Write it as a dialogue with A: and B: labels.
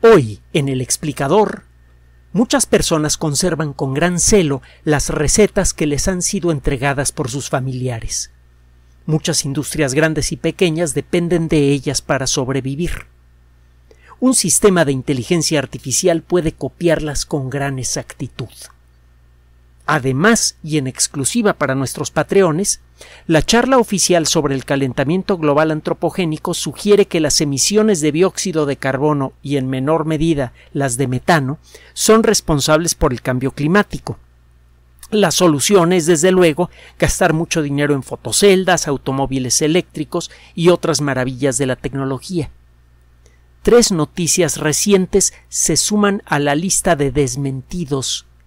A: Hoy, en el explicador, muchas personas conservan con gran celo las recetas que les han sido entregadas por sus familiares. Muchas industrias grandes y pequeñas dependen de ellas para sobrevivir. Un sistema de inteligencia artificial puede copiarlas con gran exactitud. Además, y en exclusiva para nuestros patreones, la charla oficial sobre el calentamiento global antropogénico sugiere que las emisiones de dióxido de carbono y en menor medida las de metano son responsables por el cambio climático. La solución es, desde luego, gastar mucho dinero en fotoceldas, automóviles eléctricos y otras maravillas de la tecnología. Tres noticias recientes se suman a la lista de desmentidos